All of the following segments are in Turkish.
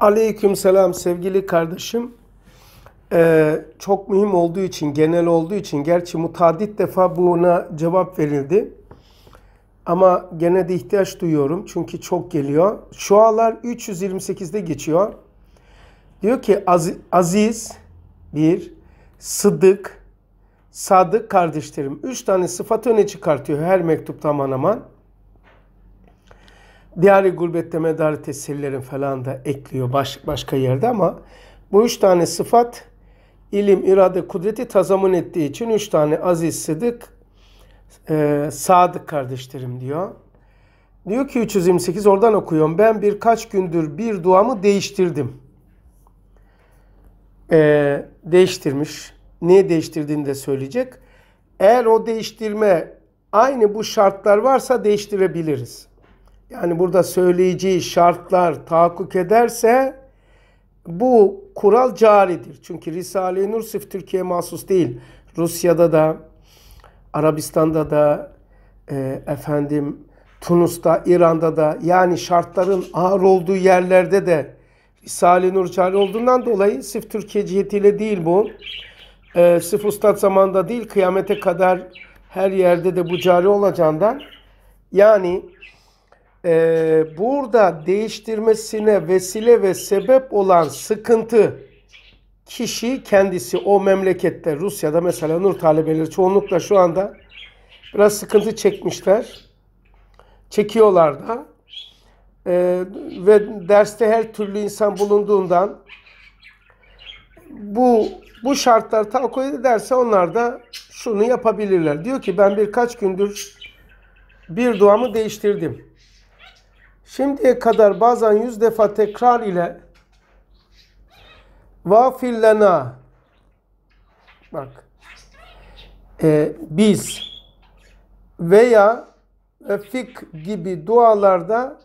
Aleyküm selam sevgili kardeşim. Ee, çok mühim olduğu için, genel olduğu için, gerçi mutadit defa buna cevap verildi. Ama gene de ihtiyaç duyuyorum çünkü çok geliyor. Şualar 328'de geçiyor. Diyor ki aziz, bir, sıdık, sadık kardeşlerim. Üç tane sıfat öne çıkartıyor her mektupta aman aman. Diğer gurbette medarı tesirlerin falan da ekliyor başka, başka yerde ama bu üç tane sıfat ilim, irade, kudreti tazamun ettiği için üç tane aziz, sıdık, e, sadık kardeşlerim diyor. Diyor ki 328 oradan okuyorum. Ben birkaç gündür bir duamı değiştirdim. Ee, değiştirmiş. Niye değiştirdiğini de söyleyecek. Eğer o değiştirme aynı bu şartlar varsa değiştirebiliriz yani burada söyleyeceği şartlar tahakkuk ederse bu kural caridir. Çünkü Risale-i Nur sırf Türkiye mahsus değil. Rusya'da da, Arabistan'da da, e, efendim Tunus'ta, İran'da da yani şartların ağır olduğu yerlerde de Risale-i Nur cari olduğundan dolayı sırf Türkiye cihetiyle değil bu. E, sırf ustad zamanında değil kıyamete kadar her yerde de bu cari olacağından yani e, burada değiştirmesine vesile ve sebep olan sıkıntı kişi kendisi o memlekette Rusya'da mesela Nur talebeleri çoğunlukla şu anda biraz sıkıntı çekmişler. Çekiyorlar da. Ee, ve derste her türlü insan bulunduğundan bu bu şartlar tahakkuk ederse onlar da şunu yapabilirler. Diyor ki ben birkaç gündür bir duamı değiştirdim. Şimdiye kadar bazen yüz defa tekrar ile vafillena bak e, biz veya fik gibi dualarda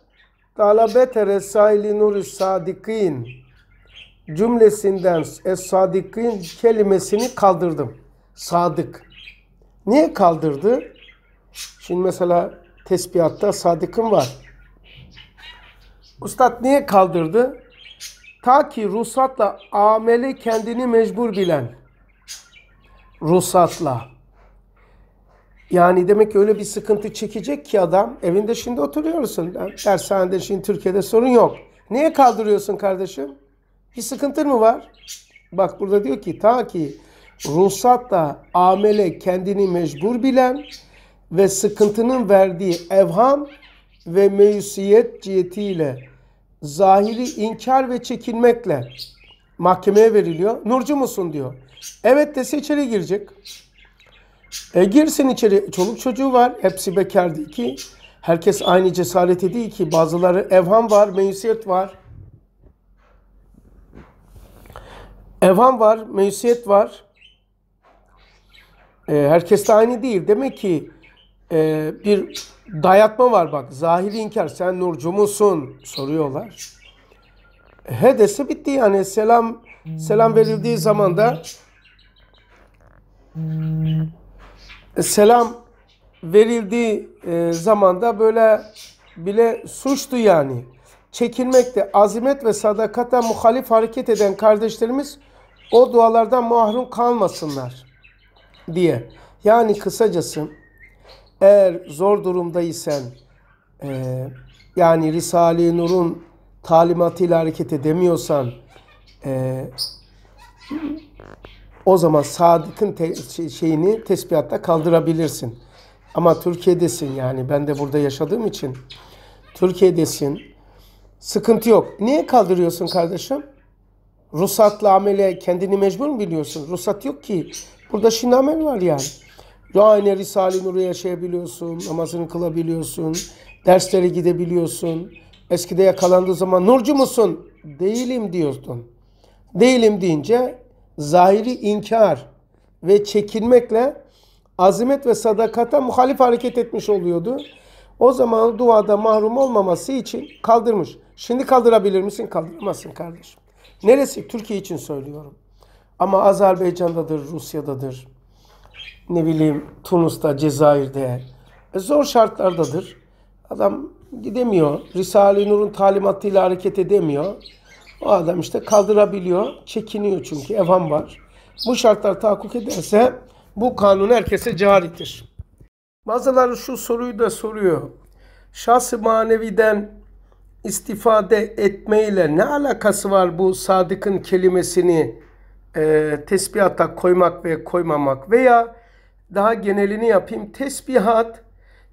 talabete resaili nuri sadikin cümlesinden es sadikin kelimesini kaldırdım. Sadık. Niye kaldırdı? Şimdi mesela tesbihatta sadıkın var. Ustad niye kaldırdı? Ta ki ruhsatla ameli kendini mecbur bilen. Ruhsatla. Yani demek ki öyle bir sıkıntı çekecek ki adam. Evinde şimdi oturuyorsun. Dershanede şimdi Türkiye'de sorun yok. Niye kaldırıyorsun kardeşim? Bir sıkıntın mı var? Bak burada diyor ki ta ki ruhsatla amele kendini mecbur bilen ve sıkıntının verdiği evham ve meyusiyet cihetiyle zahiri inkar ve çekinmekle mahkemeye veriliyor. Nurcu musun diyor. Evet dese içeri girecek. E girsin içeri. Çoluk çocuğu var. Hepsi bekardı ki. Herkes aynı cesareti değil ki. Bazıları evham var, meyusiyet var. Evham var, meyusiyet var. E, herkes de aynı değil. Demek ki e, bir dayatma var bak. Zahiri inkar sen nurcu musun soruyorlar. He dese bitti yani selam selam verildiği zaman da selam verildiği e, zamanda böyle bile suçtu yani. çekilmekte azimet ve sadakata muhalif hareket eden kardeşlerimiz o dualardan mahrum kalmasınlar diye. Yani kısacası eğer zor durumdaysan e, yani Risale-i Nur'un talimatıyla hareket edemiyorsan e, o zaman Sadık'ın te şey, şeyini tespihatta kaldırabilirsin. Ama Türkiye'desin yani ben de burada yaşadığım için Türkiye'desin sıkıntı yok. Niye kaldırıyorsun kardeşim? Ruhsatla amele kendini mecbur mu biliyorsun? Ruhsat yok ki. Burada şinamel var yani. Aynı Risale-i Nur'u yaşayabiliyorsun, namazını kılabiliyorsun, derslere gidebiliyorsun. Eskide yakalandığı zaman nurcu musun? Değilim diyordun. Değilim deyince zahiri inkar ve çekinmekle azimet ve sadakata muhalif hareket etmiş oluyordu. O zaman duada mahrum olmaması için kaldırmış. Şimdi kaldırabilir misin? Kaldıramazsın kardeşim. Neresi? Türkiye için söylüyorum. Ama Azerbaycan'dadır, Rusya'dadır ne bileyim Tunus'ta, Cezayir'de e zor şartlardadır. Adam gidemiyor. Risale-i Nur'un talimatıyla hareket edemiyor. O adam işte kaldırabiliyor. Çekiniyor çünkü evham var. Bu şartlar tahakkuk ederse bu kanun herkese caridir. Bazıları şu soruyu da soruyor. Şahsı maneviden istifade etmeyle ne alakası var bu sadıkın kelimesini e, tesbihata koymak ve koymamak veya daha genelini yapayım. Tesbihat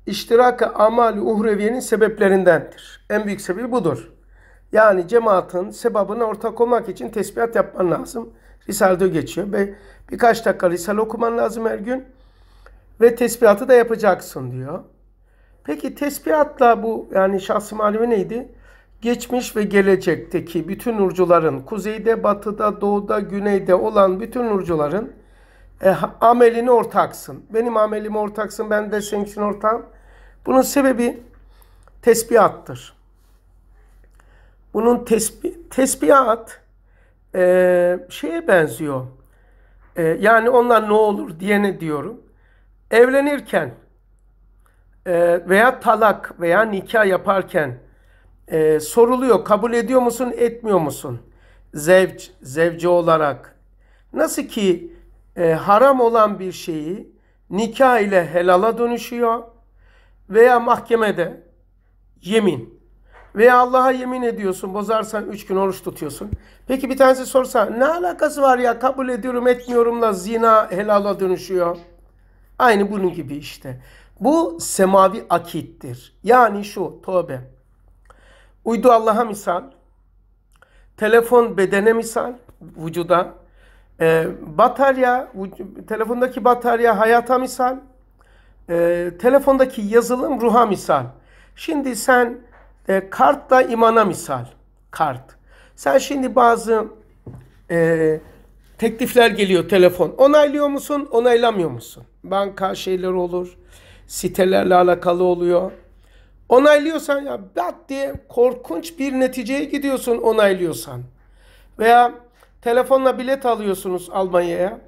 iştirak-ı amal uhreviyenin sebeplerindendir. En büyük sebebi budur. Yani cemaatin sebabına ortak olmak için tesbihat yapman lazım. Risale'de geçiyor. Ve birkaç dakika Risale okuman lazım her gün. Ve tesbihatı da yapacaksın diyor. Peki tesbihatla bu yani şahsı malimi neydi? Geçmiş ve gelecekteki bütün nurcuların, kuzeyde, batıda, doğuda, güneyde olan bütün nurcuların e, amelini ortaksın. Benim amelim ortaksın, ben de senin için ortağım. Bunun sebebi tesbihattır. Bunun tesbih, tesbihat e, şeye benziyor. E, yani onlar ne olur diye ne diyorum. Evlenirken e, veya talak veya nikah yaparken e, soruluyor. Kabul ediyor musun, etmiyor musun? Zevç zevci olarak. Nasıl ki e, haram olan bir şeyi nikah ile helala dönüşüyor veya mahkemede yemin veya Allah'a yemin ediyorsun bozarsan üç gün oruç tutuyorsun. Peki bir tanesi sorsa ne alakası var ya kabul ediyorum etmiyorumla zina helala dönüşüyor. Aynı bunun gibi işte. Bu semavi akittir. Yani şu tövbe. Uydu Allah'a misal. Telefon bedene misal. Vücuda. E, batarya, telefondaki batarya hayata misal. E, telefondaki yazılım ruha misal. Şimdi sen e, kartla imana misal. Kart. Sen şimdi bazı e, teklifler geliyor telefon. Onaylıyor musun, onaylamıyor musun? Banka şeyler olur, sitelerle alakalı oluyor. Onaylıyorsan ya bat diye korkunç bir neticeye gidiyorsun onaylıyorsan. Veya Telefonla bilet alıyorsunuz Almanya'ya.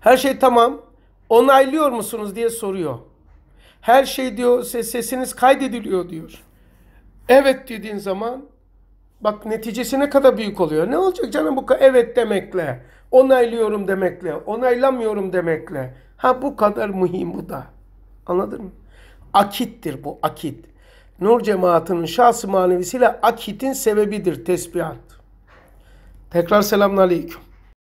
Her şey tamam. Onaylıyor musunuz diye soruyor. Her şey diyor ses sesiniz kaydediliyor diyor. Evet dediğin zaman bak neticesi ne kadar büyük oluyor. Ne olacak canım bu evet demekle, onaylıyorum demekle, onaylamıyorum demekle. Ha bu kadar mühim bu da. Anladın mı? Akittir bu akit. Nur cemaatinin şahsı manevisiyle akitin sebebidir tesbihat. Tekrar selamünaleyküm.